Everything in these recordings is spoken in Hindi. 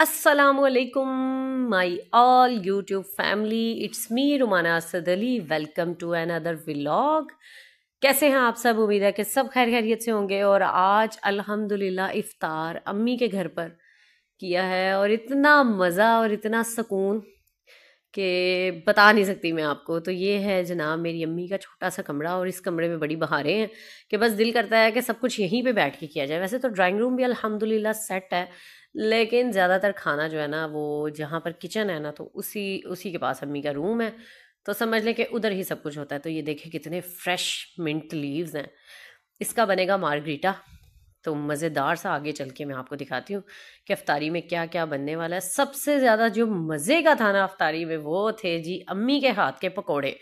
असलकुम my all YouTube family it's me Rumana Asad Ali welcome to another vlog कैसे हैं आप सब उम्मीद है कि सब खैर खैरियत से होंगे और आज अल्हम्दुलिल्लाह इफ्तार अम्मी के घर पर किया है और इतना मज़ा और इतना सुकून कि बता नहीं सकती मैं आपको तो ये है जनाब मेरी अम्मी का छोटा सा कमरा और इस कमरे में बड़ी बहारें हैं कि बस दिल करता है कि सब कुछ यहीं पे बैठ के किया जाए वैसे तो ड्राइंग रूम भी अल्हम्दुलिल्लाह सेट है लेकिन ज़्यादातर खाना जो है ना वो जहाँ पर किचन है ना तो उसी उसी के पास अम्मी का रूम है तो समझ लें कि उधर ही सब कुछ होता है तो ये देखें कितने फ्रेश मिंट लीव्स हैं इसका बनेगा मार्गरीटा तो मज़ेदार सा आगे चल के मैं आपको दिखाती हूँ कि अफ्तारी में क्या क्या बनने वाला है सबसे ज़्यादा जो मज़े का था ना अफ्तारी में वो थे जी अम्मी के हाथ के पकोड़े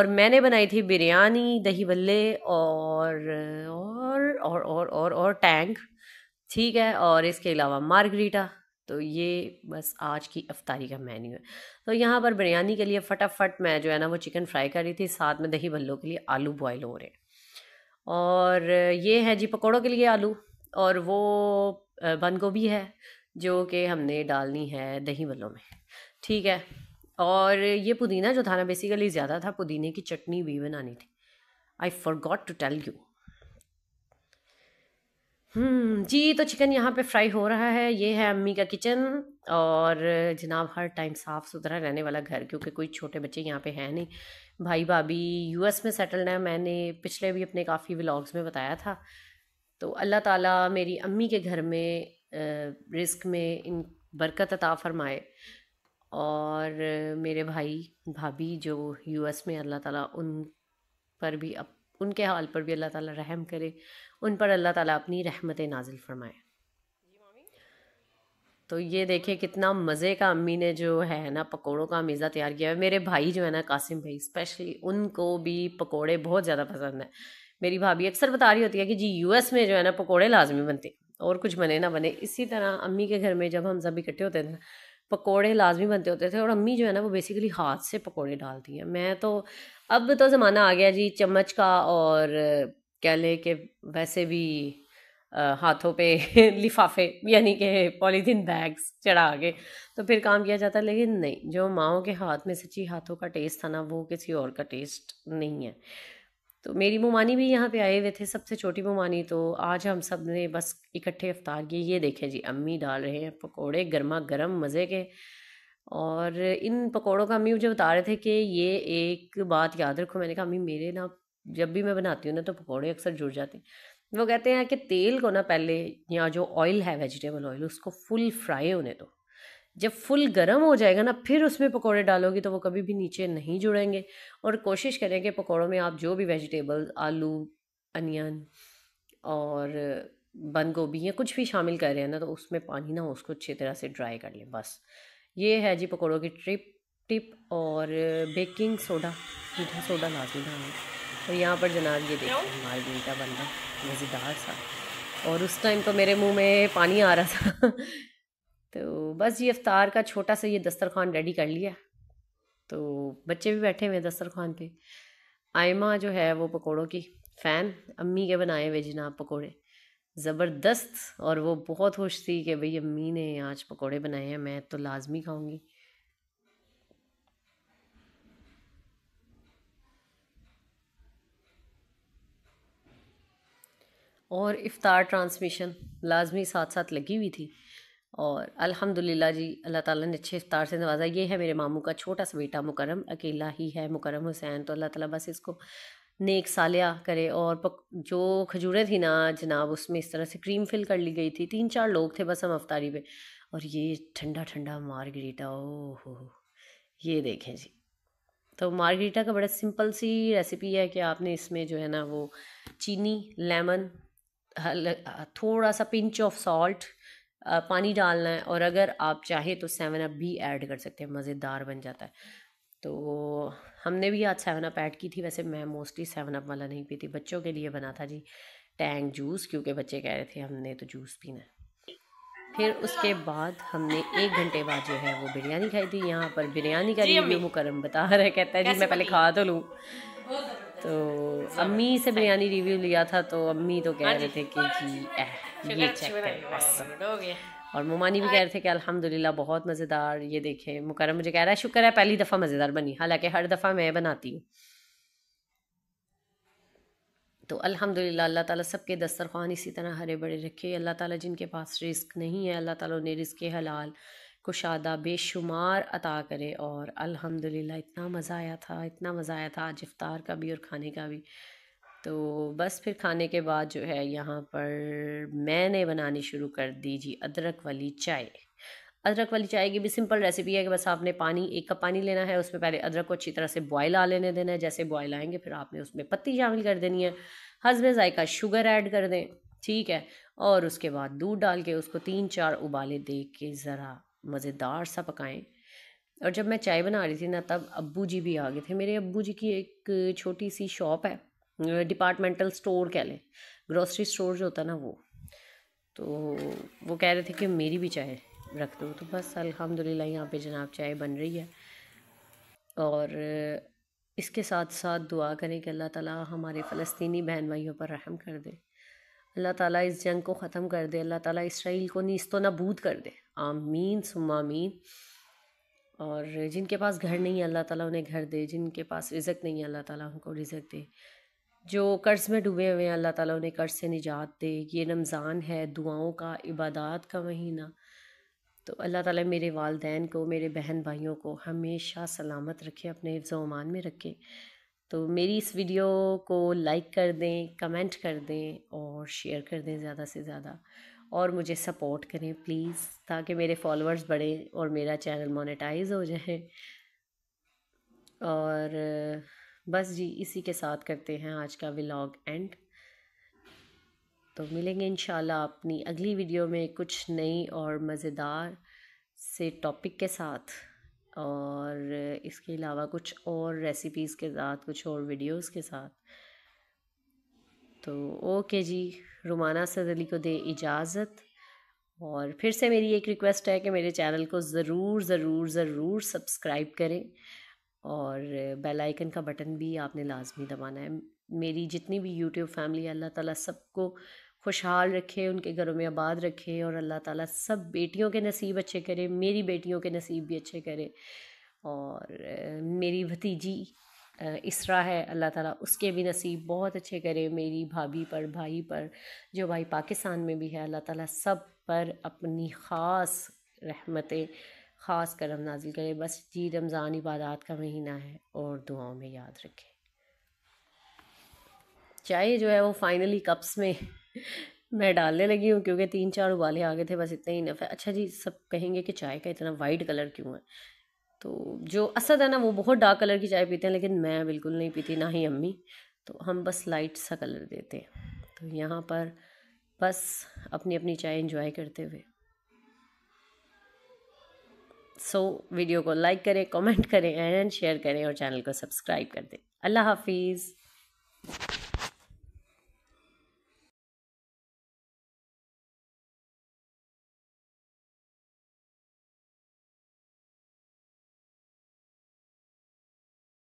और मैंने बनाई थी बिरयानी दही बल्ले और और और और और, और टैंक ठीक है और इसके अलावा मार्गरीटा तो ये बस आज की अफ्तारी का मेन्यू है तो यहाँ पर बिरयानी के लिए फटाफट मैं जो है ना वो चिकन फ्राई कर रही थी साथ में दही भल्लों के लिए आलू बॉयल हो रहे हैं और ये है जी पकौड़ों के लिए आलू और वो बंद गोभी है जो कि हमने डालनी है दही बल्लों में ठीक है और ये पुदीना जो था ना बेसिकली ज़्यादा था पुदीने की चटनी भी बनानी थी I got to tell you hmm, जी तो चिकन यहाँ पे फ्राई हो रहा है ये है अम्मी का किचन और जनाब हर टाइम साफ़ सुथरा रहने वाला घर क्योंकि कोई छोटे बच्चे यहाँ पे हैं नहीं भाई भाभी यूएस में सेटल्ड है मैंने पिछले भी अपने काफ़ी व्लॉग्स में बताया था तो अल्लाह ताला मेरी अम्मी के घर में रिस्क में इन बरकत अता फरमाए और मेरे भाई भाभी जो यू में अल्लाह ताला उन पर भी अब उनके हाल पर भी अल्लाह ताला रहम करे उन पर अल्लाह ताला अपनी रहमत नाजिल फरमाए तो ये देखिए कितना मज़े का अम्मी ने जो है ना पकोड़ों का मीज़ा तैयार किया है मेरे भाई जो है ना कासिम भाई स्पेशली उनको भी पकोड़े बहुत ज़्यादा पसंद है मेरी भाभी अक्सर बता रही होती है कि जी यूएस में जो है ना पकोड़े लाजमी बनते और कुछ बने ना बने इसी तरह अम्मी के घर में जब हम सब इकट्ठे होते थे पकोड़े लाजमी बनते होते थे और अम्मी जो है ना वो बेसिकली हाथ से पकोड़े डालती हैं मैं तो अब तो ज़माना आ गया जी चम्मच का और कह लें कि वैसे भी हाथों पे लिफाफे यानी कि पॉलीथीन बैग्स चढ़ा के तो फिर काम किया जाता है लेकिन नहीं जो माओ के हाथ में सच्ची हाथों का टेस्ट था ना वो किसी और का टेस्ट नहीं है तो मेरी मोमानी भी यहाँ पे आए हुए थे सबसे छोटी मोमानी तो आज हम सब ने बस इकट्ठे अफ्तार किए ये देखें जी अम्मी डाल रहे हैं पकोड़े गर्मा गर्म मज़े के और इन पकोड़ों का अम्मी मुझे बता रहे थे कि ये एक बात याद रखो मैंने कहा अम्मी मेरे ना जब भी मैं बनाती हूँ ना तो पकौड़े अक्सर जुड़ जाते हैं वो कहते हैं कि तेल को ना पहले या जो ऑयल है वेजिटेबल ऑयल उसको फुल फ्राई होने दो जब फुल गर्म हो जाएगा ना फिर उसमें पकौड़े डालोगे तो वो कभी भी नीचे नहीं जुड़ेंगे और कोशिश करें कि पकौड़ों में आप जो भी वेजिटेबल आलू अनियन और बंद गोभी या कुछ भी शामिल कर रहे हैं ना तो उसमें पानी ना उसको अच्छी तरह से ड्राई कर लें बस ये है जी पकौड़ों की ट्रिप टिप और बेकिंग सोडा मीठा सोडा लाजमी डालें और तो यहाँ पर जनाब ये देखें हमारे मीठा बन मज़ेदार सा और उस टाइम तो मेरे मुंह में पानी आ रहा था तो बस ये अफ्तार का छोटा सा ये दस्तरखान रेडी कर लिया तो बच्चे भी बैठे हुए हैं दस्तरखान पे आयमा जो है वो पकोड़ों की फ़ैन अम्मी के बनाए हुए जनाब पकोड़े ज़बरदस्त और वो बहुत खुश थी कि भाई अम्मी ने आज पकोड़े बनाए हैं मैं तो लाजमी खाऊंगी और इफ़ार ट्रांसमिशन लाजमी साथ साथ लगी हुई थी और अल्हम्दुलिल्लाह जी अल्लाह ताला ने अच्छे इफ्तार से नवाजा ये है मेरे मामू का छोटा सा बेटा मुकरम अकेला ही है मुकरम हुसैन तो अल्लाह ताला बस इसको नेक सालिया करे और पक, जो खजूरें थी ना जनाब उसमें इस तरह से क्रीम फिल कर ली गई थी तीन चार लोग थे बस हम अफ्तारी पे और ये ठंडा ठंडा मारगरीटा ओह ये देखें जी तो मारगरीटा का बड़ा सिंपल सी रेसिपी है कि आपने इसमें जो है ना वो चीनी लेमन थोड़ा सा पिंच ऑफ सॉल्ट पानी डालना है और अगर आप चाहे तो सेवन अप भी ऐड कर सकते हैं मज़ेदार बन जाता है तो हमने भी आज सेवन अप ऐड की थी वैसे मैं मोस्टली सेवन अप वाला नहीं पीती बच्चों के लिए बना था जी टैंक जूस क्योंकि बच्चे कह रहे थे हमने तो जूस पीना है फिर उसके बाद हमने एक घंटे बाद जो है वो बिरयानी खाई थी यहाँ पर बिरयानी का रिव्यू मुकरम बता रहा है कहता है जी मैं पहले खा तो लूँ तो अम्मी से बिरयानी रिव्यू लिया था तो अम्मी तो कह हाँ रहे थे कि जी ये चेक करें और मोमानी भी कह रहे थे कि अल्हम्दुलिल्लाह बहुत मज़ेदार ये देखें मुकरम मुझे कह रहा है शुक्र है पहली दफ़ा मज़ेदार बनी हालांकि हर दफ़ा मैं बनाती हूँ तो अल्हम्दुलिल्लाह अल्लाह ताला सबके दस्तरखान इसी तरह हरे बड़े रखे अल्लाह ताला जिनके पास रिस्क नहीं है अल्लाह ताला उन्हें रिस्क हलाल कुशादा बेशुमार अता करे और अल्हम्दुलिल्लाह इतना मज़ा आया था इतना मज़ा आया था आज इफ़ार का भी और खाने का भी तो बस फिर खाने के बाद जो है यहाँ पर मैंने बनानी शुरू कर दी जी अदरक वाली चाय अदरक वाली चाय की भी सिंपल रेसिपी है कि बस आपने पानी एक कप पानी लेना है उसमें पहले अदरक को अच्छी तरह से बॉयल आ लेने देना है जैसे बॉयल आएंगे फिर आपने उसमें पत्ती शामिल कर देनी है हसबे जायका शुगर ऐड कर दें ठीक है और उसके बाद दूध डाल के उसको तीन चार उबाले दे के ज़रा मज़ेदार सा पकाएं और जब मैं चाय बना रही थी ना तब अब्बू जी भी आ गए थे मेरे अब्बू जी की एक छोटी सी शॉप है डिपार्टमेंटल स्टोर कह लें ग्रॉसरी स्टोर जो होता है ना वो तो वो कह रहे थे कि मेरी भी चाय रख दो तो बस अल्हम्दुलिल्लाह यहाँ पे जनाब चाय बन रही है और इसके साथ साथ दुआ करें कि अल्लाह ताला हमारे फ़लस्तनी बहन भाइयों पर रहम कर दे अल्लाह ताला इस जंग को ख़त्म कर दे अल्लाह ताला इसराइल को नीस्तो नबूद कर दे आमीन सुमामीन और जिनके पास घर नहीं है अल्लाह ताला उन्हें घर दे जिनके पास रिजक नहीं है अल्लाह ताला उनको रिजक दे जो कर्ज़ में डूबे हुए हैं अल्लाह ताला उन्हें कर्ज़ से निजात दे ये रमज़ान है दुआओं का इबादत का महीना तो अल्लाह ताला मेरे वालदेन को मेरे बहन भाइयों को हमेशा सलामत रखे अपने हिफ्ज़ में रखे तो मेरी इस वीडियो को लाइक कर दें कमेंट कर दें और शेयर कर दें ज़्यादा से ज़्यादा और मुझे सपोर्ट करें प्लीज़ ताकि मेरे फॉलोअर्स बढ़ें और मेरा चैनल मोनेटाइज हो जाए और बस जी इसी के साथ करते हैं आज का व्लॉग एंड तो मिलेंगे इन अपनी अगली वीडियो में कुछ नई और मज़ेदार से टॉपिक के साथ और इसके अलावा कुछ और रेसिपीज़ के साथ कुछ और वीडियोस के साथ तो ओके जी रुमाना सद अली को दे इजाज़त और फिर से मेरी एक रिक्वेस्ट है कि मेरे चैनल को ज़रूर ज़रूर ज़रूर सब्सक्राइब करें और बेल आइकन का बटन भी आपने लाजमी दबाना है मेरी जितनी भी यूट्यूब फैमिली अल्लाह ताला सबको खुशहाल रखे उनके घरों में आबाद रखे और अल्लाह ताला सब बेटियों के नसीब अच्छे करे मेरी बेटियों के नसीब भी अच्छे करे और मेरी भतीजी इसरा है अल्लाह ताला उसके भी नसीब बहुत अच्छे करे मेरी भाभी पर भाई पर जो भाई पाकिस्तान में भी है अल्लाह ताला सब पर अपनी ख़ास रहमतें ख़ास करम नाजिल करें बस जी रमज़ान इबादत का महीना है और दुआओं में याद रखें चाय जो है वो फाइनली कप्स में मैं डालने लगी हूँ क्योंकि तीन चार उबाले आ गए थे बस इतने ही नफ़े अच्छा जी सब कहेंगे कि चाय का इतना वाइट कलर क्यों है तो जो असद है ना वो बहुत डार्क कलर की चाय पीते हैं लेकिन मैं बिल्कुल नहीं पीती ना ही अम्मी तो हम बस लाइट सा कलर देते हैं तो यहाँ पर बस अपनी अपनी चाय इंजॉय करते हुए सो वीडियो को लाइक करें कमेंट करें एंड शेयर करें और चैनल को सब्सक्राइब कर दें अल्लाह हाफिज़